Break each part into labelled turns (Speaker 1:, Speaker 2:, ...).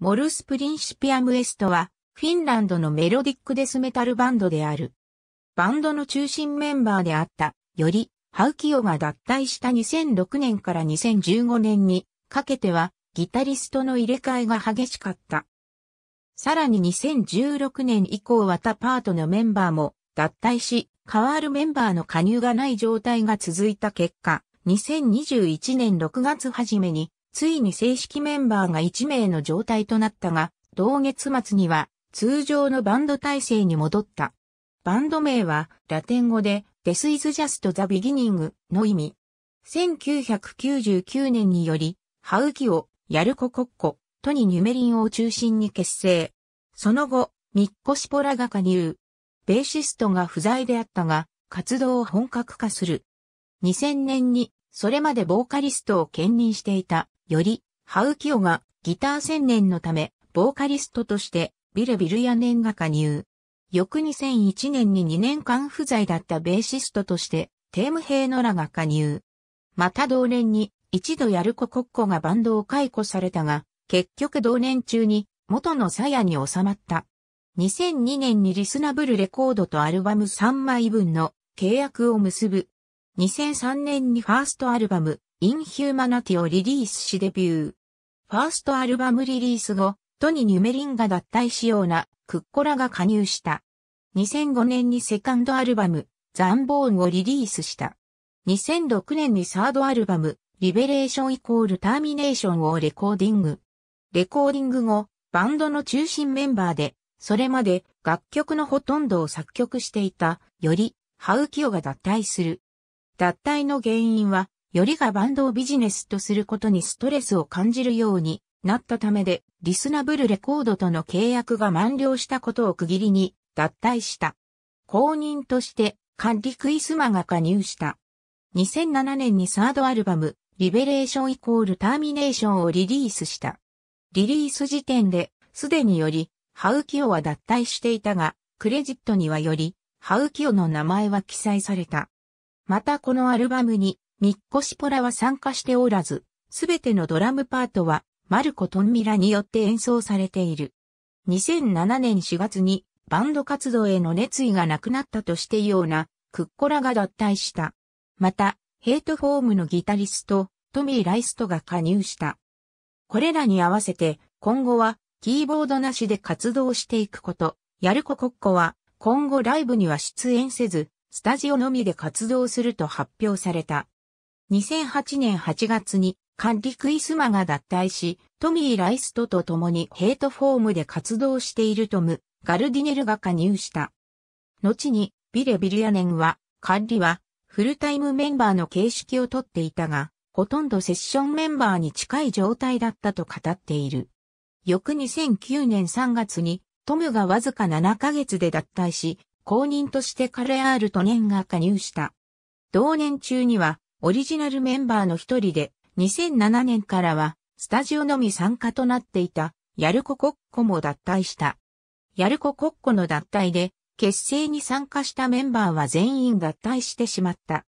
Speaker 1: モルス・プリンシピアム・エストは、フィンランドのメロディックデスメタルバンドである。バンドの中心メンバーであった、より、ハウキオが脱退した2006年から2015年にかけては、ギタリストの入れ替えが激しかった。さらに2016年以降は他パートのメンバーも脱退し、変わるメンバーの加入がない状態が続いた結果、2021年6月初めについに正式メンバーが1名の状態となったが、同月末には通常のバンド体制に戻った。バンド名はラテン語で This is just the beginning の意味。1999年により、ハウキをヤルココッコ、トニ・ニュメリンを中心に結成。その後、ミッコシポラが加入。ベーシストが不在であったが、活動を本格化する。2000年に、それまでボーカリストを兼任していたより、ハウキオがギター専念のため、ボーカリストとしてビルビルヤネンが加入。翌2001年に2年間不在だったベーシストとして、テームヘイノラが加入。また同年に、一度ヤルココッコがバンドを解雇されたが、結局同年中に元のサヤに収まった。2002年にリスナブルレコードとアルバム3枚分の契約を結ぶ。2003年にファーストアルバム、インヒューマナティをリリースしデビュー。ファーストアルバムリリース後、トニ・ニュメリンが脱退しような、クッコラが加入した。2005年にセカンドアルバム、ザンボーンをリリースした。2006年にサードアルバム、リベレーションイコールターミネーションをレコーディング。レコーディング後、バンドの中心メンバーで、それまで楽曲のほとんどを作曲していた、より、ハウキオが脱退する。脱退の原因は、よりがバンドをビジネスとすることにストレスを感じるようになったためで、リスナブルレコードとの契約が満了したことを区切りに脱退した。公認として管理クイスマが加入した。2007年にサードアルバム、リベレーションイコールターミネーションをリリースした。リリース時点で、すでにより、ハウキオは脱退していたが、クレジットにはより、ハウキオの名前は記載された。またこのアルバムに、三ッコシポラは参加しておらず、すべてのドラムパートはマルコ・トンミラによって演奏されている。2007年4月にバンド活動への熱意がなくなったとしてようなクッコラが脱退した。また、ヘイトフォームのギタリスト、トミー・ライストが加入した。これらに合わせて、今後はキーボードなしで活動していくこと、やるココッコは今後ライブには出演せず、スタジオのみで活動すると発表された。2008年8月に管理クイスマが脱退し、トミー・ライストと共にヘイトフォームで活動しているトム、ガルディネルが加入した。後に、ビレ・ビルアネンは、管理は、フルタイムメンバーの形式をとっていたが、ほとんどセッションメンバーに近い状態だったと語っている。翌2009年3月に、トムがわずか7ヶ月で脱退し、公認としてカレアールとンが加入した。同年中には、オリジナルメンバーの一人で、2007年からは、スタジオのみ参加となっていた、ヤルココッコも脱退した。ヤルココッコの脱退で、結成に参加したメンバーは全員脱退してしまった。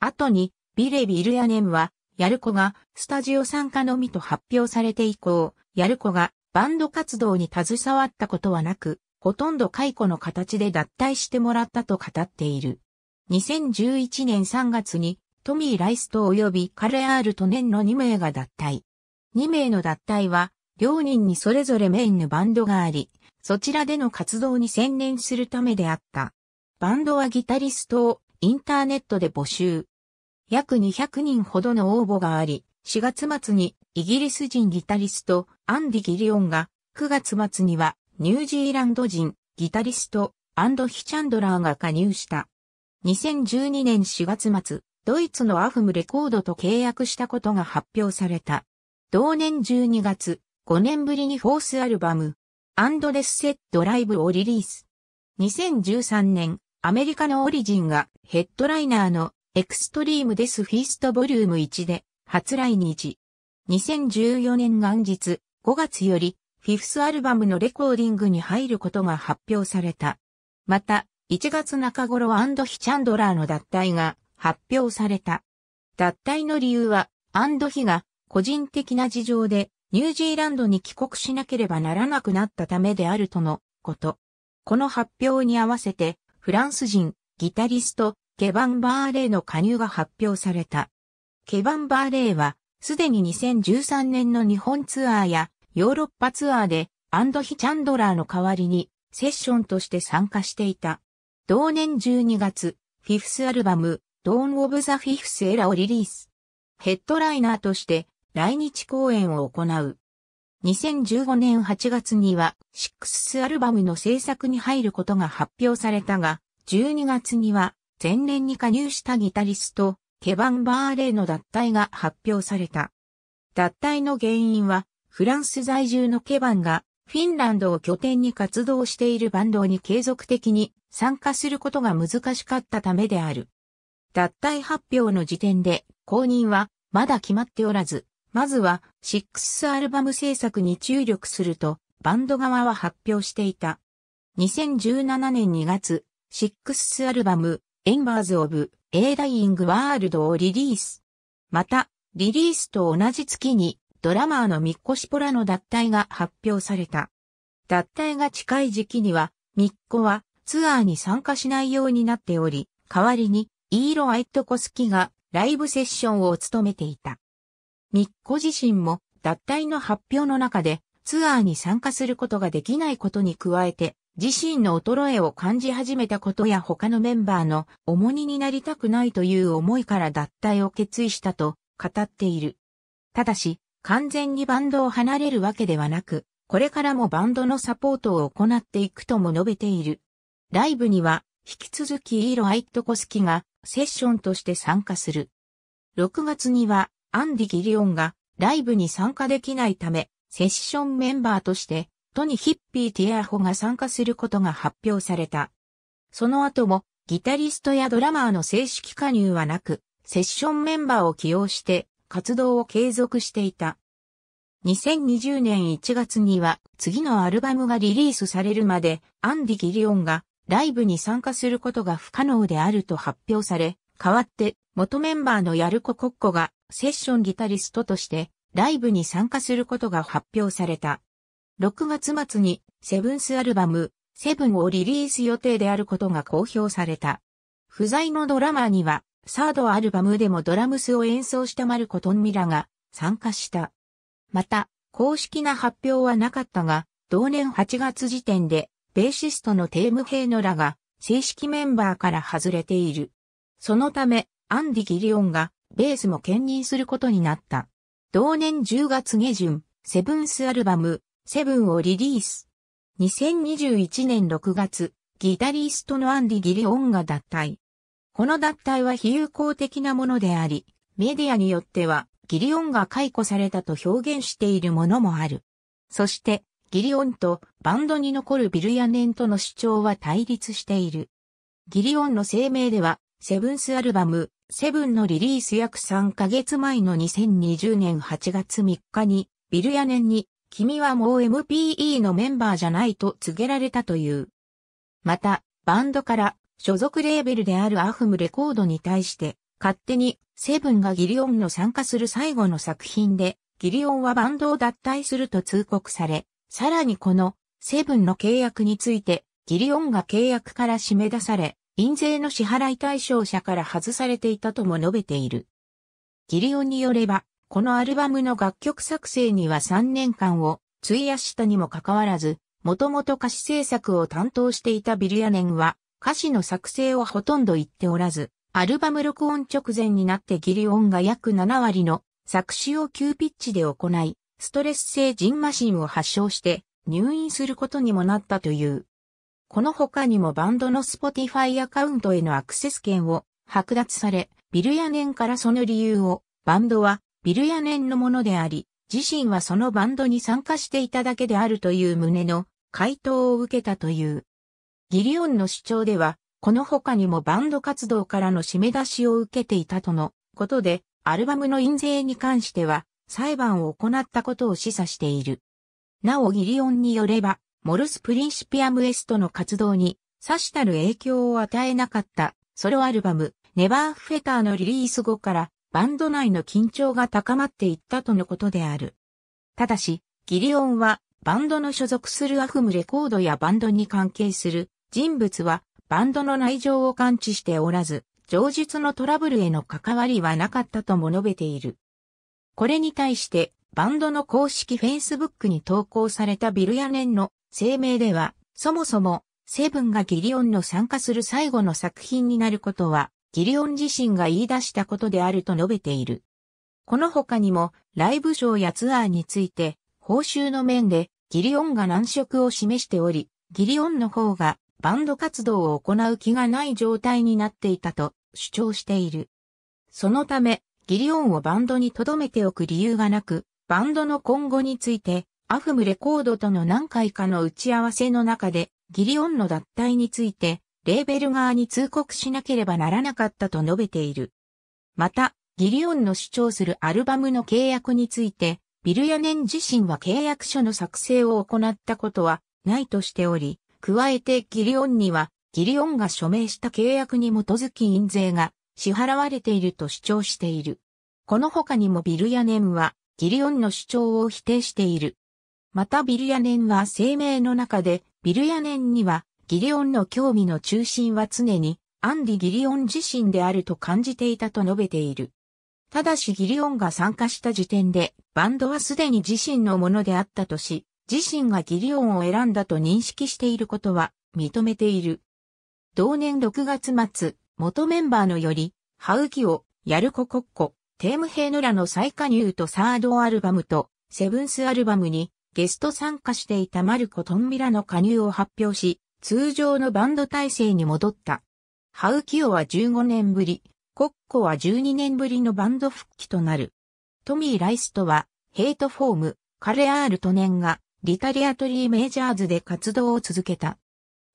Speaker 1: 後に、ビレビルヤネムは、ヤルコがスタジオ参加のみと発表されて以降、ヤルコがバンド活動に携わったことはなく、ほとんど解雇の形で脱退してもらったと語っている。2011年3月にトミー・ライスト及びカレアールと年の2名が脱退。2名の脱退は、両人にそれぞれメインのバンドがあり、そちらでの活動に専念するためであった。バンドはギタリストをインターネットで募集。約200人ほどの応募があり、4月末にイギリス人ギタリストアンディ・ギリオンが、9月末にはニュージーランド人ギタリストアンド・ヒチャンドラーが加入した。2012年4月末、ドイツのアフムレコードと契約したことが発表された。同年12月、5年ぶりにフォースアルバム、アンドレスセットライブをリリース。2013年、アメリカのオリジンがヘッドライナーのエクストリームデスフィーストボリューム1で初来日。2014年元日5月よりフィフスアルバムのレコーディングに入ることが発表された。また、1月中頃アンドヒ・チャンドラーの脱退が発表された。脱退の理由は、アンドヒが個人的な事情でニュージーランドに帰国しなければならなくなったためであるとのこと。この発表に合わせて、フランス人、ギタリスト、ケバン・バーレーの加入が発表された。ケバン・バーレーは、すでに2013年の日本ツアーやヨーロッパツアーでアンドヒ・チャンドラーの代わりにセッションとして参加していた。同年12月、フィフスアルバム、ドーン・オブ・ザ・フィフス・エラをリリース。ヘッドライナーとして来日公演を行う。2015年8月には、シックスアルバムの制作に入ることが発表されたが、12月には、前年に加入したギタリスト、ケバン・バーレーの脱退が発表された。脱退の原因は、フランス在住のケバンが、フィンランドを拠点に活動しているバンドに継続的に参加することが難しかったためである。脱退発表の時点で、公認はまだ決まっておらず、まずはシックスアルバム制作に注力すると、バンド側は発表していた。2017年2月、シックスアルバム、エンバーズ・オブ・エイ・ダイイング・ワールドをリリース。また、リリースと同じ月に、ドラマーのミッコシポラの脱退が発表された。脱退が近い時期には、ミッコはツアーに参加しないようになっており、代わりにイーロ・アイトコスキがライブセッションを務めていた。ミッコ自身も脱退の発表の中でツアーに参加することができないことに加えて自身の衰えを感じ始めたことや他のメンバーの重荷になりたくないという思いから脱退を決意したと語っている。ただし完全にバンドを離れるわけではなく、これからもバンドのサポートを行っていくとも述べている。ライブには引き続きイーロ・アイットコスキがセッションとして参加する。6月にはアンディ・ギリオンがライブに参加できないため、セッションメンバーとして、トニ・ヒッピー・ティアホが参加することが発表された。その後も、ギタリストやドラマーの正式加入はなく、セッションメンバーを起用して、活動を継続していた。2020年1月には、次のアルバムがリリースされるまで、アンディ・ギリオンがライブに参加することが不可能であると発表され、代わって元メンバーのヤルコ・コッコがセッションギタリストとしてライブに参加することが発表された。6月末にセブンスアルバム、セブンをリリース予定であることが公表された。不在のドラマーには、サードアルバムでもドラムスを演奏したマルコ・トンミラが参加した。また、公式な発表はなかったが、同年8月時点でベーシストのテーム・ヘイノラが正式メンバーから外れている。そのため、アンディ・ギリオンがベースも兼任することになった。同年10月下旬、セブンスアルバム、セブンをリリース。2021年6月、ギタリストのアンディ・ギリオンが脱退。この脱退は非友好的なものであり、メディアによってはギリオンが解雇されたと表現しているものもある。そして、ギリオンとバンドに残るビルヤネンとの主張は対立している。ギリオンの声明では、セブンスアルバム、セブンのリリース約3ヶ月前の2020年8月3日に、ビルヤネンに、君はもう MPE のメンバーじゃないと告げられたという。また、バンドから所属レーベルであるアフムレコードに対して、勝手にセブンがギリオンの参加する最後の作品で、ギリオンはバンドを脱退すると通告され、さらにこのセブンの契約について、ギリオンが契約から締め出され、印税の支払い対象者から外されていたとも述べている。ギリオンによれば、このアルバムの楽曲作成には3年間を費やしたにもかかわらず、もともと歌詞制作を担当していたビルヤネンは、歌詞の作成をほとんど言っておらず、アルバム録音直前になってギリオンが約7割の作詞を急ピッチで行い、ストレス性ジンマシンを発症して入院することにもなったという。この他にもバンドのスポティファイアカウントへのアクセス権を剥奪され、ビルヤネンからその理由を、バンドはビルヤネンのものであり、自身はそのバンドに参加していただけであるという旨の回答を受けたという。ギリオンの主張では、この他にもバンド活動からの締め出しを受けていたとのことで、アルバムの印税に関しては、裁判を行ったことを示唆している。なおギリオンによれば、モルス・プリンシピアム・エストの活動に、さしたる影響を与えなかった、ソロアルバム、ネバー・フェターのリリース後から、バンド内の緊張が高まっていったとのことである。ただし、ギリオンは、バンドの所属するアフムレコードやバンドに関係する人物は、バンドの内情を感知しておらず、上述のトラブルへの関わりはなかったとも述べている。これに対して、バンドの公式 Facebook に投稿されたビルヤネンの声明では、そもそも、セブンがギリオンの参加する最後の作品になることは、ギリオン自身が言い出したことであると述べている。この他にも、ライブショーやツアーについて、報酬の面で、ギリオンが難色を示しており、ギリオンの方がバンド活動を行う気がない状態になっていたと主張している。そのため、ギリオンをバンドに留めておく理由がなく、バンドの今後について、アフムレコードとの何回かの打ち合わせの中で、ギリオンの脱退について、レーベル側に通告しなければならなかったと述べている。また、ギリオンの主張するアルバムの契約について、ビルヤネン自身は契約書の作成を行ったことはないとしており、加えてギリオンには、ギリオンが署名した契約に基づき印税が支払われていると主張している。この他にもビルヤネンはギリオンの主張を否定している。またビルヤネンは声明の中で、ビルヤネンにはギリオンの興味の中心は常にアンリ・ギリオン自身であると感じていたと述べている。ただしギリオンが参加した時点で、バンドはすでに自身のものであったとし、自身がギリオンを選んだと認識していることは認めている。同年6月末、元メンバーのより、ハウキオ、ヤルココッコ、テームヘイノラの再加入とサードアルバムと、セブンスアルバムにゲスト参加していたマルコ・トンビラの加入を発表し、通常のバンド体制に戻った。ハウキオは15年ぶり、コッコは12年ぶりのバンド復帰となる。トミー・ライストは、ヘイトフォーム、カレアール・トネンが、リタリアトリー・メジャーズで活動を続けた。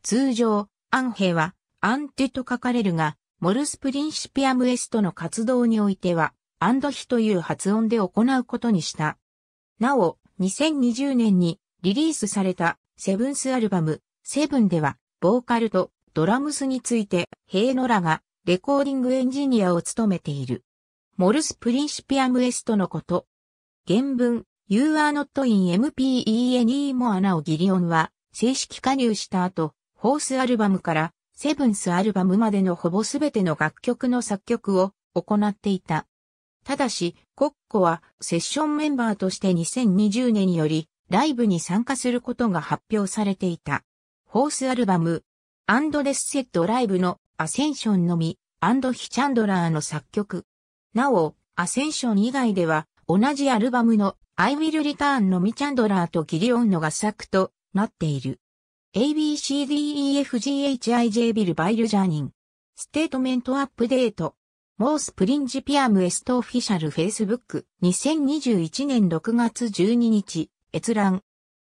Speaker 1: 通常、アンヘは、アンテと書かれるが、モルスプリンシピアムエストの活動においては、アンドヒという発音で行うことにした。なお、2020年にリリースされたセブンスアルバム、セブンでは、ボーカルとドラムスについて、ヘイノラがレコーディングエンジニアを務めている。モルスプリンシピアムエストのこと。原文、You are not in MPE a n y m o e なおギリオンは、正式加入した後、ホースアルバムからセブンスアルバムまでのほぼすべての楽曲の作曲を行っていた。ただし、コッコはセッションメンバーとして2020年よりライブに参加することが発表されていた。ホースアルバム、アンドレスセットライブのアセンションのみ、アンドヒチャンドラーの作曲。なお、アセンション以外では、同じアルバムの I Will Return のみチャンドラーとギリオンの合作となっている。ABCDEFGHIJ ビルバイルジャーニン。ステートメントアップデート。モースプリンジピアムエストオフィシャルフェイスブック2021年6月12日閲覧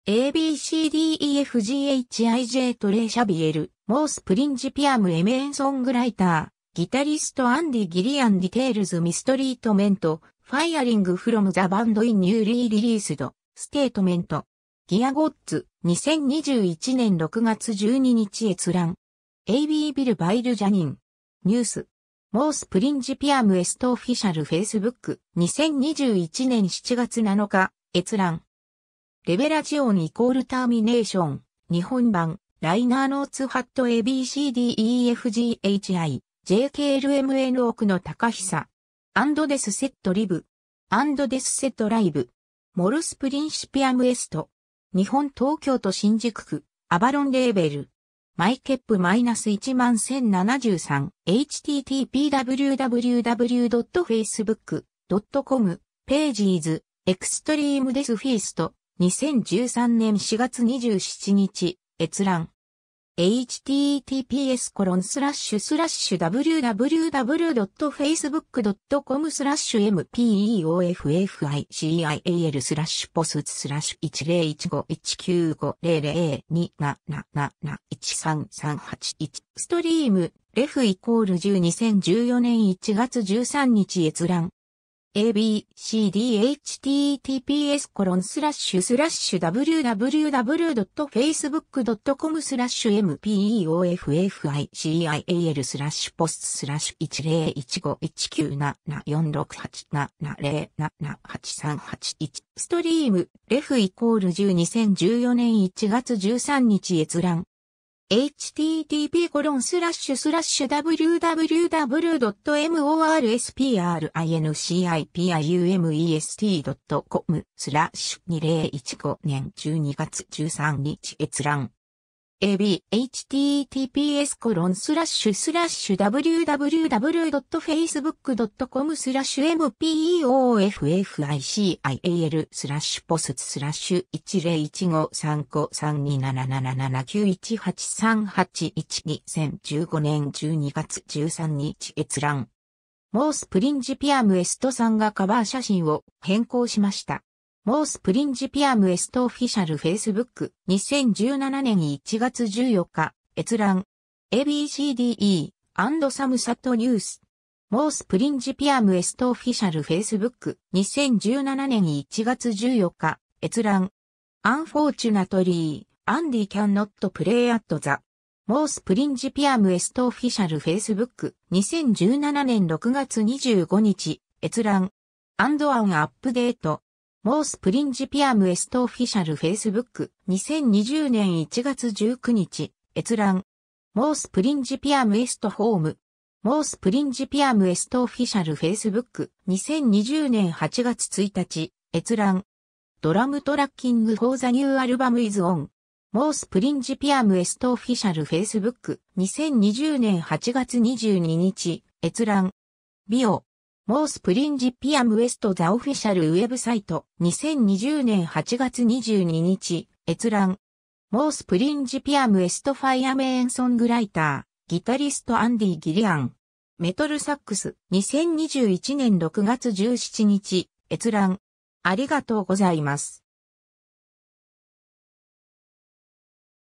Speaker 1: ABCDEFGHIJ トレーシャビエルモースプリンジピアムエメンソングライターギタリストアンディ・ギリアン・ディテールズ・ミストリートメントファイアリング・フロム・ザ・バンド・イン・ニューリー・リリースド・ステートメントギアゴッツ2021年6月12日閲覧。AB ビルバイルジャニン。ニュース。モースプリンジピアムエストオフィシャルフェイスブック2021年7月7日閲覧。レベラジオンイコールターミネーション。日本版。ライナーノーツハット ABCDEFGHI。JKLMN 奥の高久。アンドデスセットリブ。アンドデスセットライブ。モルスプリンシピアムエスト。日本東京都新宿区、アバロンレーベル。マイケップ -11073http://www.facebook.com ページーズエクストリームデスフィースト2013年4月27日閲覧 https コロンスラッシュスラッシュ www.facebook.com スラッシュ mpeoffical スラッシュポススラッシュ10151950027771338ストリームレフイコール10 2014年1月13日閲覧 abcdhttps コロンスラッシュスラッシュ www.facebook.com スラッシュ mpofficial スラッシュポススラッシュ10151974687077838ストリームレフイコール10 2014年1月13日閲覧 http://www.morsprinCIPIUMEST.com スラッシュ2015年12月13日閲覧 a b https コロンスラッシュスラッシュ www.facebook.com スラッシュ m p o f f i c i a l スラッシュポススラッシュ101535327779183812015年12月13日閲覧。モースプリンジピアムエストさんがカバー写真を変更しました。モースプリンジピアムエストオフィシャルフェイスブック2017年1月14日閲覧 ABCDE& サムサットニュースモースプリンジピアムエストオフィシャルフェイスブック2017年1月14日閲覧アンフォーチュナトリーアンディキャンノットプレイアットザモースプリンジピアムエストオフィシャルフェイスブック2017年6月25日閲覧アンドアンアップデートモースプリンジピアムエストオフィシャルフェイスブック2020年1月19日閲覧モースプリンジピアムエストホームモースプリンジピアムエストオフィシャルフェイスブック2020年8月1日閲覧ドラムトラッキングフォーザニューアルバムイズオンモースプリンジピアムエストオフィシャルフェイスブック2020年8月22日閲覧ビオモースプリンジピアムウエストザオフィシャルウェブサイト2020年8月22日閲覧モースプリンジピアムウエストファイアメインソングライターギタリストアンディ・ギリアンメトルサックス2021年6月17日閲覧ありがとうございます。